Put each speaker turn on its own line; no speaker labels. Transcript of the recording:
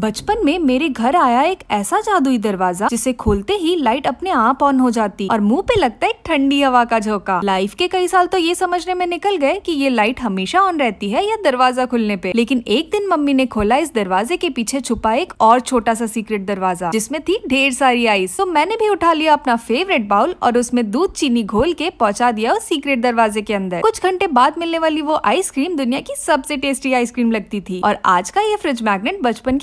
बचपन में मेरे घर आया एक ऐसा जादुई दरवाजा जिसे खोलते ही लाइट अपने आप ऑन हो जाती और मुंह पे लगता है एक ठंडी हवा का झोंका लाइफ के कई साल तो ये समझने में निकल गए कि ये लाइट हमेशा ऑन रहती है या दरवाजा खुलने पे लेकिन एक दिन मम्मी ने खोला इस दरवाजे के पीछे छुपा एक और छोटा सा सीक्रेट दरवाजा जिसमे थी ढेर सारी आइस तो मैंने भी उठा लिया अपना फेवरेट बाउल और उसमें दूध चीनी घोल के पहुँचा दिया उस सीक्रेट दरवाजे के अंदर कुछ घंटे बाद मिलने वाली वो आइसक्रीम दुनिया की सबसे टेस्टी आइसक्रीम लगती थी और आज का ये फ्रिज मैग्नेट बचपन की